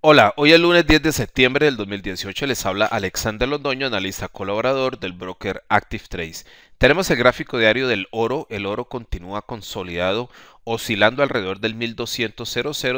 Hola, hoy el lunes 10 de septiembre del 2018 les habla Alexander Londoño, analista colaborador del broker Active Trace. Tenemos el gráfico diario del oro. El oro continúa consolidado, oscilando alrededor del 1200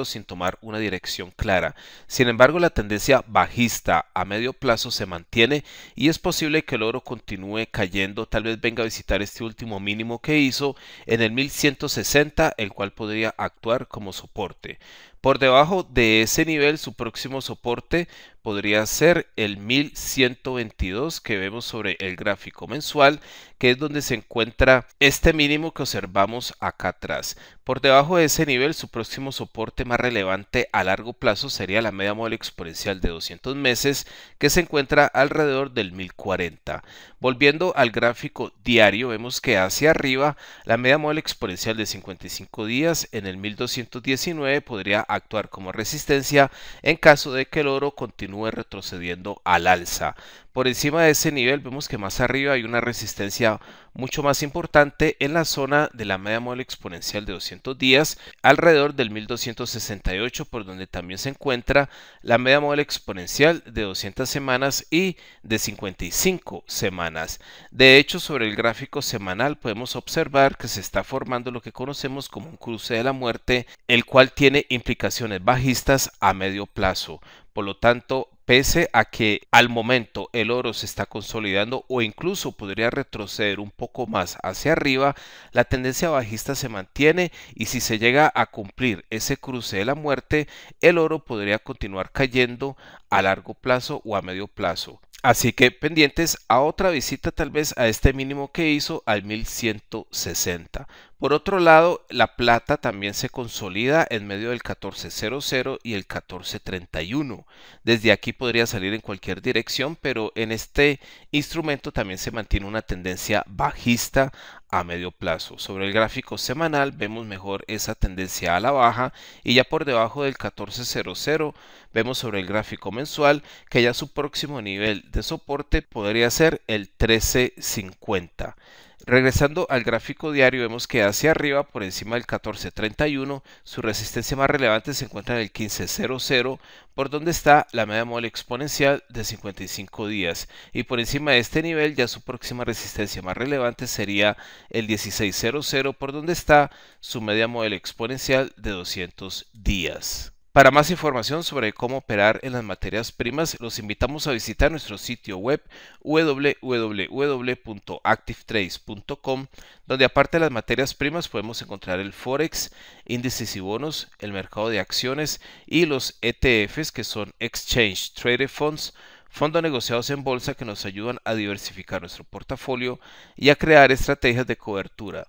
sin tomar una dirección clara. Sin embargo, la tendencia bajista a medio plazo se mantiene y es posible que el oro continúe cayendo. Tal vez venga a visitar este último mínimo que hizo en el 1160, el cual podría actuar como soporte. Por debajo de ese nivel, su próximo soporte podría ser el 1122 que vemos sobre el gráfico mensual, que es donde se encuentra este mínimo que observamos acá atrás. Por debajo de ese nivel, su próximo soporte más relevante a largo plazo sería la media móvil exponencial de 200 meses, que se encuentra alrededor del 1040. Volviendo al gráfico diario, vemos que hacia arriba, la media móvil exponencial de 55 días en el 1219 podría actuar como resistencia en caso de que el oro continúe retrocediendo al alza. Por encima de ese nivel vemos que más arriba hay una resistencia mucho más importante en la zona de la media móvil exponencial de 200 días, alrededor del 1268 por donde también se encuentra la media móvil exponencial de 200 semanas y de 55 semanas. De hecho, sobre el gráfico semanal podemos observar que se está formando lo que conocemos como un cruce de la muerte, el cual tiene implicaciones bajistas a medio plazo. Por lo tanto, pese a que al momento el oro se está consolidando o incluso podría retroceder un poco más hacia arriba, la tendencia bajista se mantiene y si se llega a cumplir ese cruce de la muerte, el oro podría continuar cayendo a largo plazo o a medio plazo. Así que pendientes a otra visita tal vez a este mínimo que hizo al 1160. Por otro lado, la plata también se consolida en medio del 1400 y el 1431. Desde aquí podría salir en cualquier dirección, pero en este instrumento también se mantiene una tendencia bajista a medio plazo. Sobre el gráfico semanal vemos mejor esa tendencia a la baja y ya por debajo del 1400 vemos sobre el gráfico mensual que ya su próximo nivel de soporte podría ser el 1350. Regresando al gráfico diario vemos que hacia arriba por encima del 1431 su resistencia más relevante se encuentra en el 1500 por donde está la media móvil exponencial de 55 días y por encima de este nivel ya su próxima resistencia más relevante sería el 1600 por donde está su media móvil exponencial de 200 días. Para más información sobre cómo operar en las materias primas, los invitamos a visitar nuestro sitio web www.activetrades.com, donde aparte de las materias primas podemos encontrar el forex, índices y bonos, el mercado de acciones y los ETFs que son Exchange Traded Funds, fondos negociados en bolsa que nos ayudan a diversificar nuestro portafolio y a crear estrategias de cobertura.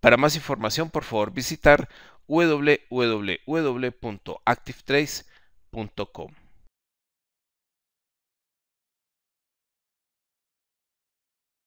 Para más información, por favor visitar www.activetrace.com.